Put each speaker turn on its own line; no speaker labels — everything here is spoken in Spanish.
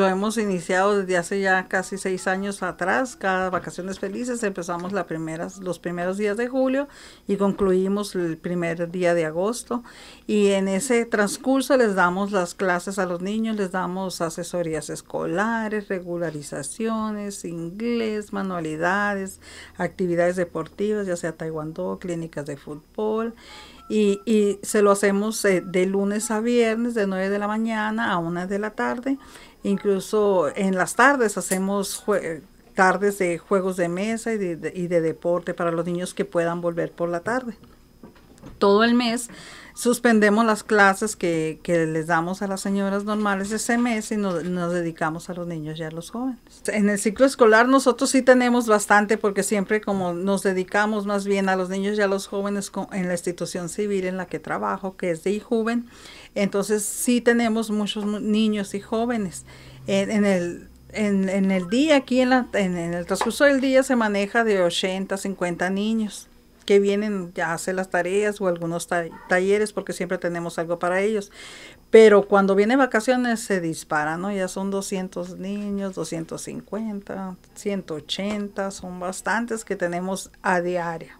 lo hemos iniciado desde hace ya casi seis años atrás. Cada vacaciones felices empezamos las primeras, los primeros días de julio y concluimos el primer día de agosto. Y en ese transcurso les damos las clases a los niños, les damos asesorías escolares, regularizaciones, inglés, manualidades, actividades deportivas, ya sea taekwondo, clínicas de fútbol. Y, y, se lo hacemos eh, de lunes a viernes de 9 de la mañana a 1 de la tarde Incluso en las tardes hacemos tardes de juegos de mesa y de, y de deporte para los niños que puedan volver por la tarde. Todo el mes suspendemos las clases que, les damos a las señoras normales ese mes y nos, dedicamos a los niños y a los jóvenes. En el ciclo escolar nosotros sí tenemos bastante porque siempre como nos dedicamos más bien a los niños y a los jóvenes en la institución civil en la que trabajo, que es de IJUVEN, entonces sí tenemos muchos niños y jóvenes. en, en el en, en, el día, aquí en, en, el transcurso del día se maneja de 80 a 50 niños que vienen a hacer las tareas o algunos talleres porque siempre tenemos algo para ellos. Pero cuando vienen vacaciones se dispara, ¿no? Ya son 200 niños, 250, 180, son bastantes que tenemos a diario.